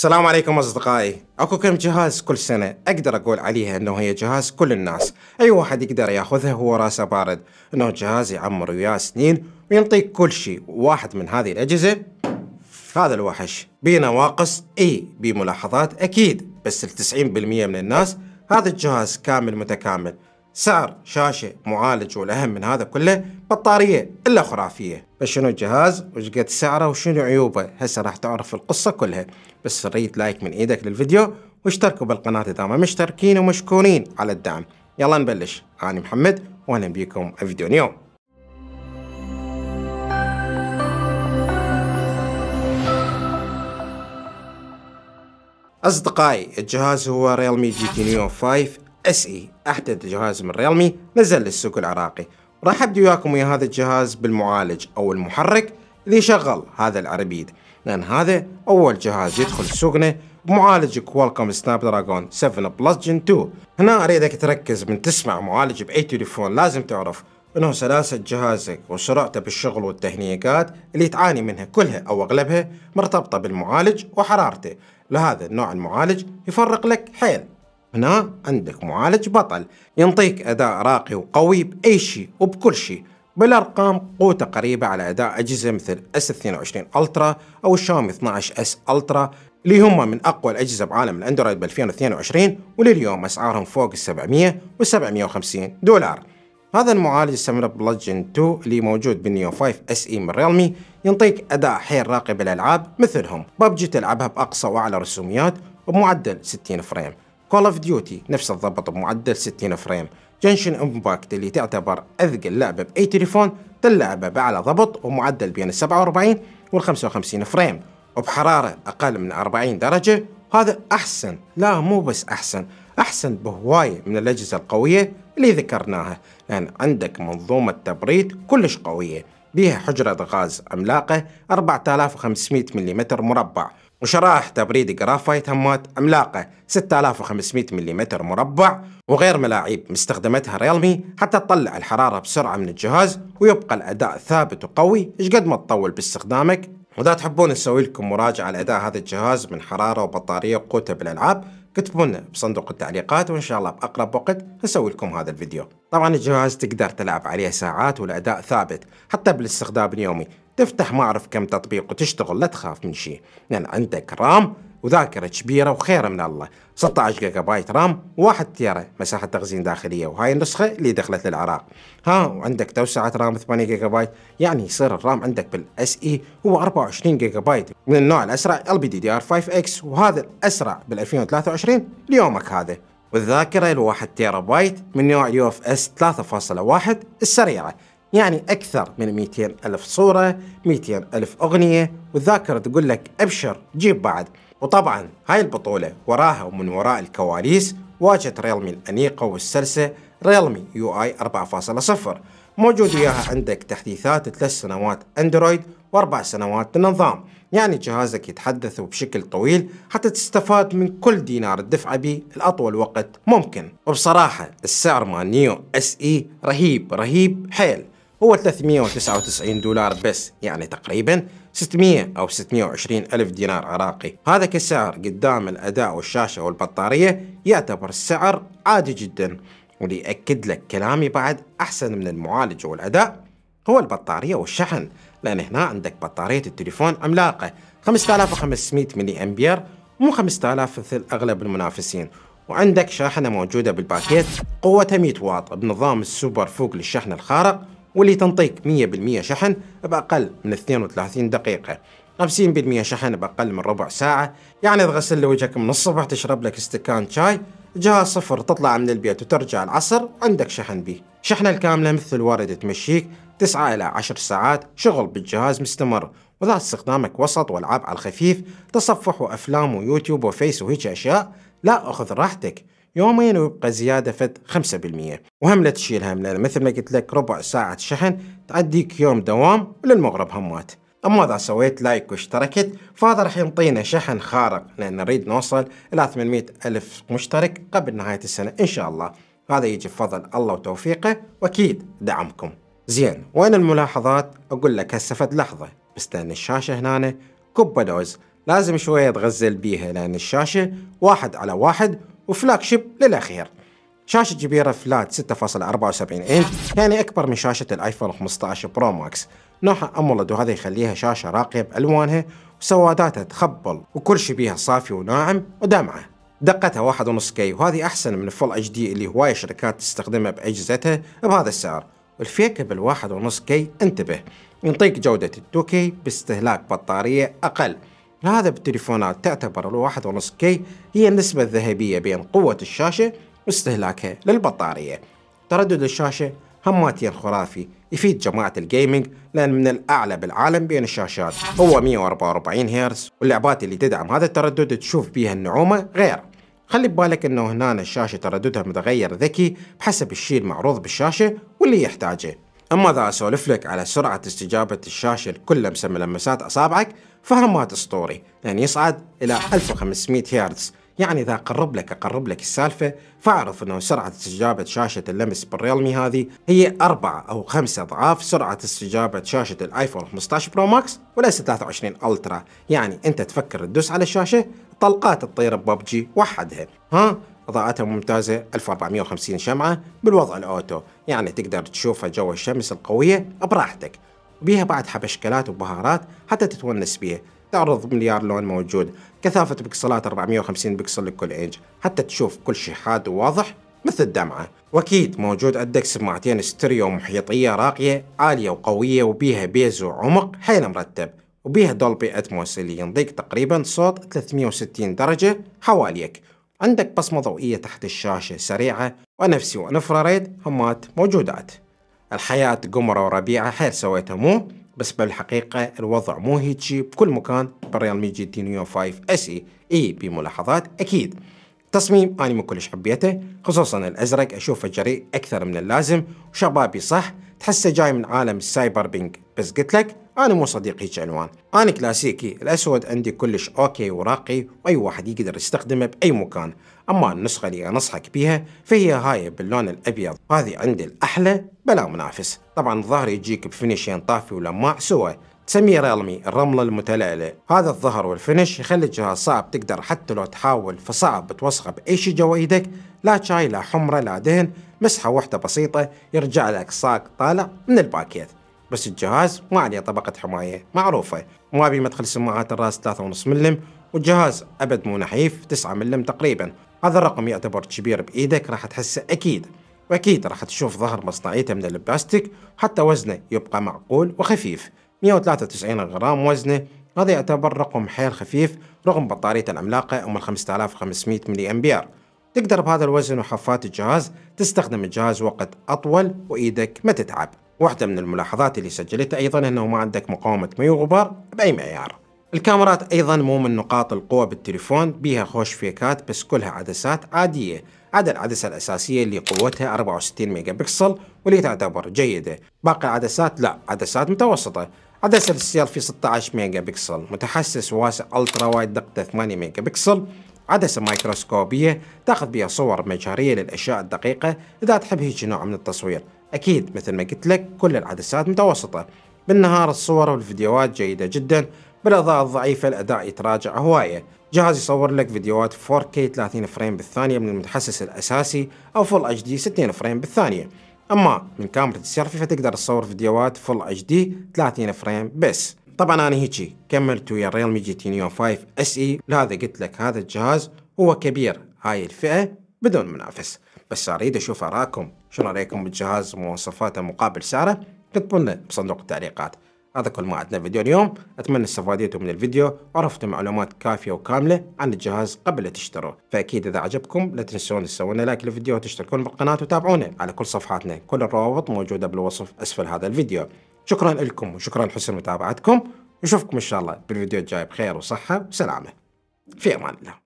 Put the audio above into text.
السلام عليكم أصدقائي أكو كم جهاز كل سنة أقدر أقول عليها أنه هي جهاز كل الناس أي واحد يقدر ياخذها هو راسه بارد أنه جهاز يعمر وياه سنين وينطيك كل شيء واحد من هذه الأجهزة هذا الوحش بيه نواقص إي بيه ملاحظات أكيد بس ال 90% من الناس هذا الجهاز كامل متكامل سعر شاشة معالج والأهم من هذا كله بطارية إلا خرافية بس شنو الجهاز وش قد سعره وشنو عيوبه هسه راح تعرف القصة كلها بس ريت لايك من إيدك للفيديو واشتركوا بالقناة إذا ما مشتركين ومشكورين على الدعم يلا نبلش أنا محمد وأهلا بكم في فيديو اليوم أصدقائي الجهاز هو ريلمي جي تي نيو 5 اس اي احدث جهاز من ريلمي نزل للسوق العراقي راح ابدي وياكم ويا هذا الجهاز بالمعالج او المحرك اللي شغل هذا العربيد لان هذا اول جهاز يدخل سوقنا بمعالج كوالكوم سناب دراجون 7 بلس جن 2 هنا اريدك تركز من تسمع معالج باي تليفون لازم تعرف انه سلاسة جهازك وسرعته بالشغل والتهنيكات اللي تعاني منها كلها او اغلبها مرتبطة بالمعالج وحرارته لهذا النوع المعالج يفرق لك حيل هنا عندك معالج بطل ينطيك أداء راقي وقوي بأي شيء وبكل شيء بالأرقام قوته قريبة على أداء أجهزة مثل S22 ألترا أو الشاومي 12S ألترا اللي هم من أقوى الأجهزة بعالم الأندرويد ب 2022 ولليوم أسعارهم فوق ال 700 و 750 دولار هذا المعالج سناب بلجن 2 اللي موجود بالنيو 5 اس اي من ريلمي ينطيك اداء حيل راقي بالالعاب مثلهم ببجي تلعبها باقصى واعلى رسوميات وبمعدل 60 فريم كول اوف ديوتي نفس الضبط بمعدل 60 فريم جنشن امباكت اللي تعتبر اثقل لعبه باي تليفون تلعبها باعلى ضبط ومعدل بين 47 وال 55 فريم وبحراره اقل من 40 درجه هذا احسن لا مو بس احسن احسن بهوايه من الاجهزه القويه اللي ذكرناها لان عندك منظومه تبريد كلش قويه بها حجرة غاز عملاقة 4500 ملم مربع وشرائح تبريد جرافايت همات عملاقة 6500 ملم مربع وغير ملاعيب مستخدمتها ريلمي حتى تطلع الحرارة بسرعة من الجهاز ويبقى الأداء ثابت وقوي إيش قد ما تطول باستخدامك وإذا تحبون نسوي لكم مراجعة على أداء هذا الجهاز من حرارة وبطارية وقوته بالألعاب كتبوا لنا بصندوق التعليقات وإن شاء الله بأقرب وقت نسوي لكم هذا الفيديو طبعا الجهاز تقدر تلعب عليه ساعات والأداء ثابت حتى بالاستخدام اليومي تفتح ما أعرف كم تطبيق وتشتغل لا تخاف من شيء لأن يعني عندك رام وذاكرة كبيرة وخير من الله 16 جيجا بايت رام و1 تيرا مساحة تخزين داخلية وهاي النسخة اللي دخلت للعراق ها وعندك توسعة رام 8 جيجا بايت يعني يصير الرام عندك بالاس اي هو 24 جيجا بايت من النوع الأسرع ال بي دي دي ار 5 اكس وهذا الأسرع بال 2023 ليومك هذا والذاكرة ال1 تيرا بايت من نوع يو اف اس 3.1 السريعة يعني أكثر من 200 ألف صورة 200 ألف أغنية والذاكرة تقول لك أبشر جيب بعد وطبعا هاي البطولة وراها ومن وراء الكواليس واجهت ريلمي الأنيقة والسلسة ريلمي يو اي 4.0 موجود وياها عندك تحديثات ثلاث سنوات اندرويد واربع سنوات النظام يعني جهازك يتحدث بشكل طويل حتى تستفاد من كل دينار الدفع به لأطول وقت ممكن وبصراحة السعر مال نيو اس اي رهيب رهيب حيل هو 399 دولار بس يعني تقريبا 600 أو 620 ألف دينار عراقي هذا كسعر قدام الأداء والشاشة والبطارية يعتبر السعر عادي جدا واللي لك كلامي بعد أحسن من المعالج والأداء هو البطارية والشحن لأن هنا عندك بطارية التليفون عملاقة 5500 ملي أمبير مو 5000 مثل أغلب المنافسين وعندك شاحنة موجودة بالباكيت قوتها 100 واط بنظام السوبر فوق للشحن الخارق واللي تنطيك 100% شحن بأقل من 32 دقيقة 50% شحن بأقل من ربع ساعة يعني تغسل وجهك من الصبح تشرب لك استكان شاي جهاز صفر تطلع من البيت وترجع العصر عندك شحن به شحنة الكاملة مثل واردة تمشيك 9 إلى 10 ساعات شغل بالجهاز مستمر وذا استخدامك وسط والعاب على الخفيف تصفح وافلام ويوتيوب وفيس وهيك اشياء لا اخذ راحتك يومين ويبقى زيادة فد 5% وهم لا تشيل هم لأن مثل ما قلت لك ربع ساعة شحن تعديك يوم دوام وللمغرب همات اما اذا سويت لايك واشتركت فهذا راح ينطينا شحن خارق لان نريد نوصل الى 800 الف مشترك قبل نهايه السنه ان شاء الله هذا يجي بفضل الله وتوفيقه واكيد دعمكم زين وين الملاحظات اقول لك هسه فد لحظه لأن الشاشه هنا كوبا دوز لازم شويه تغزل بيها لان الشاشه واحد على واحد وفلاج شيب للأخير شاشة كبيرة فلات 6.74 إنش يعني أكبر من شاشة الآيفون 15 برو ماكس نوعها أمولد وهذا يخليها شاشة راقية بألوانها وسواداتها تخبل وكل شيء بيها صافي وناعم ودمعة دقتها 1.5 كي وهذه أحسن من فول اتش دي اللي هواي شركات تستخدمها بأجهزتها بهذا السعر الفيكة بالواحد ونص كي انتبه ينطيك جودة التوكي باستهلاك بطارية أقل هذا بالتليفونات تعتبر الواحد ونص كي هي النسبة الذهبية بين قوة الشاشة واستهلاكها للبطارية تردد الشاشة هماتين خرافي يفيد جماعة الجيمنج لأن من الأعلى بالعالم بين الشاشات هو 144 هرتز واللعبات اللي تدعم هذا التردد تشوف بيها النعومة غير خلي ببالك انه هنا الشاشة ترددها متغير ذكي بحسب الشيء المعروض بالشاشة واللي يحتاجه أما إذا أسولف لك على سرعة استجابة الشاشة لكل لمسات أصابعك فهمات أسطوري يعني يصعد إلى 1500 هرتز يعني إذا أقرب لك أقرب لك السالفة فأعرف أنه سرعة استجابة شاشة اللمس بالريلمي هذه هي اربع أو خمسة أضعاف سرعة استجابة شاشة الآيفون 15 برو ماكس وليس 23 ألترا يعني أنت تفكر تدوس على الشاشة طلقات تطير ببجي وحدها ها إضاءتها ممتازة 1450 شمعة بالوضع الأوتو يعني تقدر تشوفها جو الشمس القوية براحتك بيها بعد حبشكلات وبهارات حتى تتونس بيها تعرض مليار لون موجود كثافة بكسلات 450 بكسل لكل إنج حتى تشوف كل شيء حاد وواضح مثل الدمعة وأكيد موجود عندك سماعتين ستيريو محيطية راقية عالية وقوية وبيها بيز وعمق حيل مرتب وبيها دولبي أتموس اللي ينضيق تقريبا صوت 360 درجة حواليك عندك بصمة ضوئية تحت الشاشة سريعة ونفسي وانفراريد همات موجودات الحياة قمرة وربيعة حيث سويتها مو بس بالحقيقة الوضع مو هيجي بكل مكان بالريال ميجي تي نيو 5 اس اي اي بملاحظات اكيد تصميم اني مو كلش حبيته خصوصا الأزرق أشوفه جريء أكثر من اللازم وشبابي صح تحسه جاي من عالم السايبر بينك بس قلت لك انا مو صديق هيك عنوان انا كلاسيكي الاسود عندي كلش اوكي وراقي واي واحد يقدر يستخدمه باي مكان اما النسخه اللي انصحك بيها فهي هاي باللون الابيض هذه عندي الاحلى بلا منافس طبعا الظهر يجيك بفينيشين طافي ولماع سوا تسميه ريلمي الرملة المتلألة هذا الظهر والفنش يخلي الجهاز صعب تقدر حتى لو تحاول فصعب توسخه بأي شيء جوا إيدك لا شاي لا حمرة لا دهن مسحة واحدة بسيطة يرجع لك صاق طالع من الباكيت بس الجهاز ما عليه طبقة حماية معروفة ما بي مدخل سماعات الراس 3.5 ملم والجهاز أبد مو نحيف 9 ملم تقريبا هذا الرقم يعتبر كبير بإيدك راح تحسه أكيد وأكيد راح تشوف ظهر مصنعيته من البلاستيك وحتى وزنه يبقى معقول وخفيف 193 غرام وزنه هذا يعتبر رقم حيل خفيف رغم بطاريته العملاقة أم 5500 ملي أمبير تقدر بهذا الوزن وحفات الجهاز تستخدم الجهاز وقت أطول وإيدك ما تتعب واحدة من الملاحظات اللي سجلتها أيضا أنه ما عندك مقاومة مي وغبار بأي معيار الكاميرات أيضا مو من نقاط القوة بالتليفون بيها خوش فيكات بس كلها عدسات عادية عدا العدسة الأساسية اللي قوتها 64 ميجا بكسل واللي تعتبر جيدة باقي العدسات لا عدسات متوسطة عدسة السيلفي 16 ميجا بكسل متحسس واسع ألترا وايد دقته 8 ميجا بكسل عدسة مايكروسكوبية تاخذ بها صور مجهرية للأشياء الدقيقة إذا تحب هيجي نوع من التصوير أكيد مثل ما قلت لك كل العدسات متوسطة بالنهار الصور والفيديوهات جيدة جدا بالإضاءة الضعيفة الأداء يتراجع هواية جهاز يصور لك فيديوهات 4K 30 فريم بالثانية من المتحسس الأساسي أو Full اتش دي 60 فريم بالثانية أما من كاميرا السيرفي فتقدر تصور فيديوهات Full اتش دي 30 فريم بس طبعا أنا هيجي كملت ويا مي جي تي نيو 5 SE لهذا قلت لك هذا الجهاز هو كبير هاي الفئة بدون منافس بس أريد أشوف أراكم شنو رايكم بالجهاز ومواصفاته مقابل سعره اكتبوا لنا بصندوق التعليقات هذا كل ما عندنا فيديو اليوم اتمنى استفاديتوا من الفيديو وعرفتوا معلومات كافيه وكامله عن الجهاز قبل لا تشتروه فاكيد اذا عجبكم لا تنسون تسوون لايك للفيديو وتشتركون بالقناه وتابعونا على كل صفحاتنا كل الروابط موجوده بالوصف اسفل هذا الفيديو شكرا لكم وشكرا لحسن متابعتكم نشوفكم ان شاء الله بالفيديو الجاي بخير وصحه وسلامه في امان الله